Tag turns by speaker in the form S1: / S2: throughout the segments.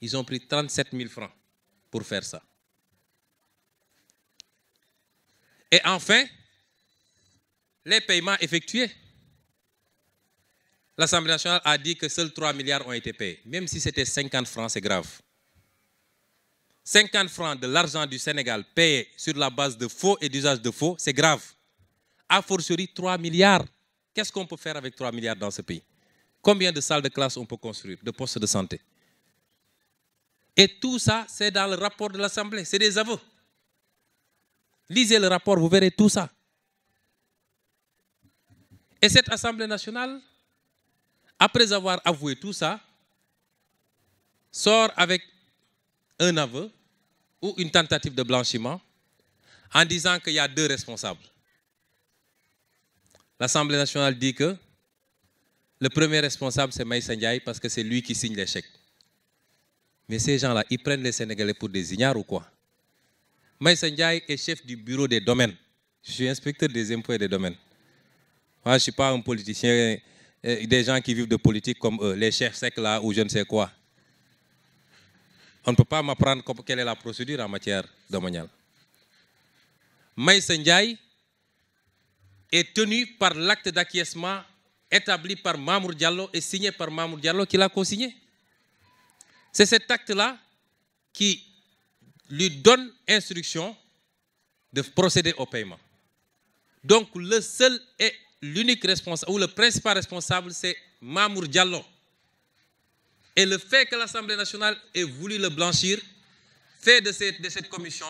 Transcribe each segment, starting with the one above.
S1: Ils ont pris 37 000 francs pour faire ça. Et enfin, les paiements effectués. L'Assemblée nationale a dit que seuls 3 milliards ont été payés. Même si c'était 50 francs, c'est grave. 50 francs de l'argent du Sénégal payé sur la base de faux et d'usage de faux, c'est grave. A fortiori, 3 milliards. Qu'est-ce qu'on peut faire avec 3 milliards dans ce pays Combien de salles de classe on peut construire, de postes de santé et tout ça, c'est dans le rapport de l'Assemblée. C'est des aveux. Lisez le rapport, vous verrez tout ça. Et cette Assemblée nationale, après avoir avoué tout ça, sort avec un aveu ou une tentative de blanchiment en disant qu'il y a deux responsables. L'Assemblée nationale dit que le premier responsable, c'est Maïs Ndiaye parce que c'est lui qui signe l'échec. Mais ces gens-là, ils prennent les Sénégalais pour des ignares ou quoi Maïs Ndiaye est chef du bureau des domaines. Je suis inspecteur des impôts et des domaines. Moi, je ne suis pas un politicien, euh, des gens qui vivent de politique comme eux, les chefs secs là ou je ne sais quoi. On ne peut pas m'apprendre quelle est la procédure en matière domaniale. Maïs Ndiaye est tenu par l'acte d'acquiescement établi par Mamour Diallo et signé par Mamour Diallo qui l'a consigné. C'est cet acte-là qui lui donne instruction de procéder au paiement. Donc le seul et l'unique responsable, ou le principal responsable, c'est Mamour Diallo. Et le fait que l'Assemblée nationale ait voulu le blanchir fait de cette, de cette commission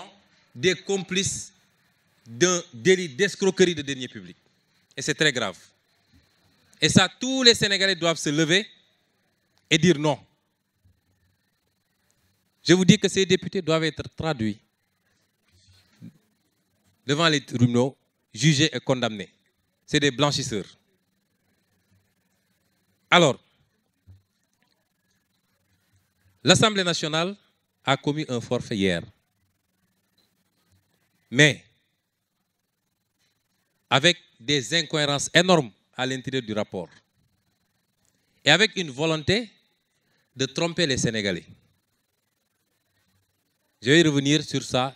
S1: des complices d'un délit d'escroquerie de deniers public. Et c'est très grave. Et ça, tous les Sénégalais doivent se lever et dire non. Je vous dis que ces députés doivent être traduits devant les tribunaux, jugés et condamnés. C'est des blanchisseurs. Alors, l'Assemblée nationale a commis un forfait hier. Mais, avec des incohérences énormes à l'intérieur du rapport, et avec une volonté de tromper les Sénégalais. Je vais revenir sur ça.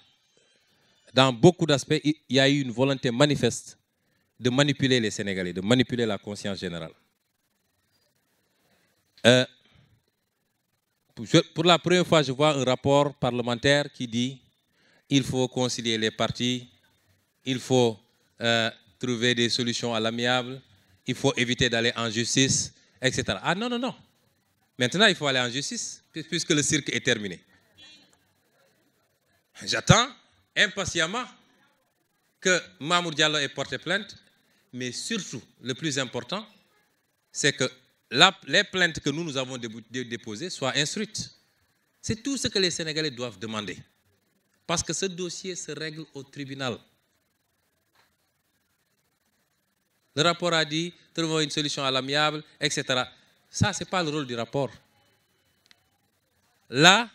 S1: Dans beaucoup d'aspects, il y a eu une volonté manifeste de manipuler les Sénégalais, de manipuler la conscience générale. Euh, pour la première fois, je vois un rapport parlementaire qui dit il faut concilier les partis, il faut euh, trouver des solutions à l'amiable, il faut éviter d'aller en justice, etc. Ah non, non, non. Maintenant, il faut aller en justice, puisque le cirque est terminé. J'attends impatiemment que Mamour Diallo ait porté plainte, mais surtout, le plus important, c'est que les plaintes que nous, nous avons déposées soient instruites. C'est tout ce que les Sénégalais doivent demander. Parce que ce dossier se règle au tribunal. Le rapport a dit, trouvons une solution à l'amiable, etc. Ça, ce n'est pas le rôle du rapport. Là,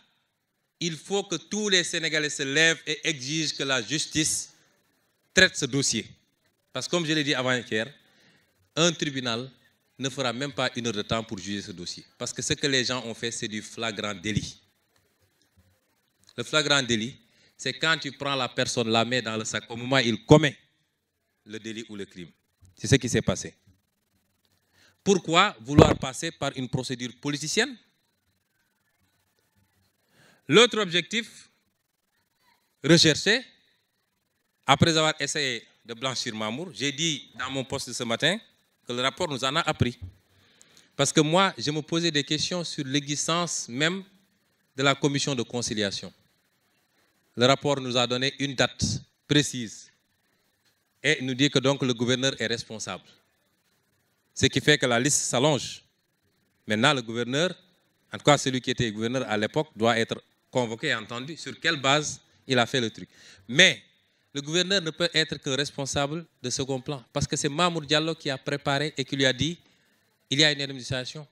S1: il faut que tous les Sénégalais se lèvent et exigent que la justice traite ce dossier. Parce que comme je l'ai dit avant-hier, un tribunal ne fera même pas une heure de temps pour juger ce dossier. Parce que ce que les gens ont fait, c'est du flagrant délit. Le flagrant délit, c'est quand tu prends la personne, la mets dans le sac, au moment où il commet le délit ou le crime. C'est ce qui s'est passé. Pourquoi vouloir passer par une procédure politicienne L'autre objectif recherché, après avoir essayé de blanchir Mamour, j'ai dit dans mon poste ce matin que le rapport nous en a appris. Parce que moi, je me posais des questions sur l'existence même de la commission de conciliation. Le rapport nous a donné une date précise et nous dit que donc le gouverneur est responsable. Ce qui fait que la liste s'allonge. Maintenant, le gouverneur, en tout cas celui qui était gouverneur à l'époque, doit être convoqué entendu sur quelle base il a fait le truc. Mais le gouverneur ne peut être que responsable de second plan parce que c'est Mamour Diallo qui a préparé et qui lui a dit il y a une administration.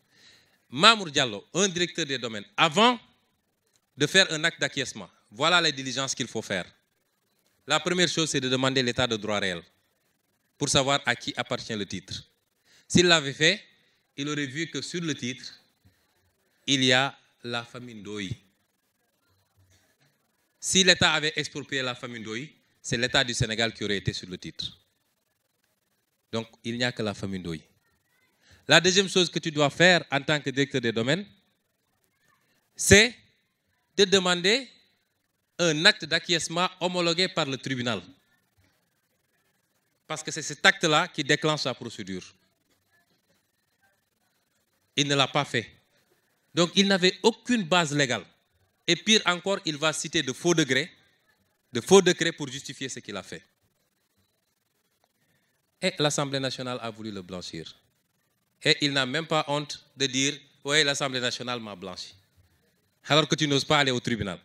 S1: Mamour Diallo, un directeur des domaines, avant de faire un acte d'acquiescement, voilà les diligences qu'il faut faire. La première chose, c'est de demander l'état de droit réel pour savoir à qui appartient le titre. S'il l'avait fait, il aurait vu que sur le titre, il y a la famille Ndoye. Si l'État avait exproprié la famille Ndoye, c'est l'État du Sénégal qui aurait été sur le titre. Donc, il n'y a que la famille Ndoye. La deuxième chose que tu dois faire en tant que directeur des domaines, c'est de demander un acte d'acquiescement homologué par le tribunal. Parce que c'est cet acte-là qui déclenche la procédure. Il ne l'a pas fait. Donc il n'avait aucune base légale. Et pire encore, il va citer de faux degrés, de faux degrés pour justifier ce qu'il a fait. Et l'Assemblée nationale a voulu le blanchir. Et il n'a même pas honte de dire, oui, l'Assemblée nationale m'a blanchi. Alors que tu n'oses pas aller au tribunal.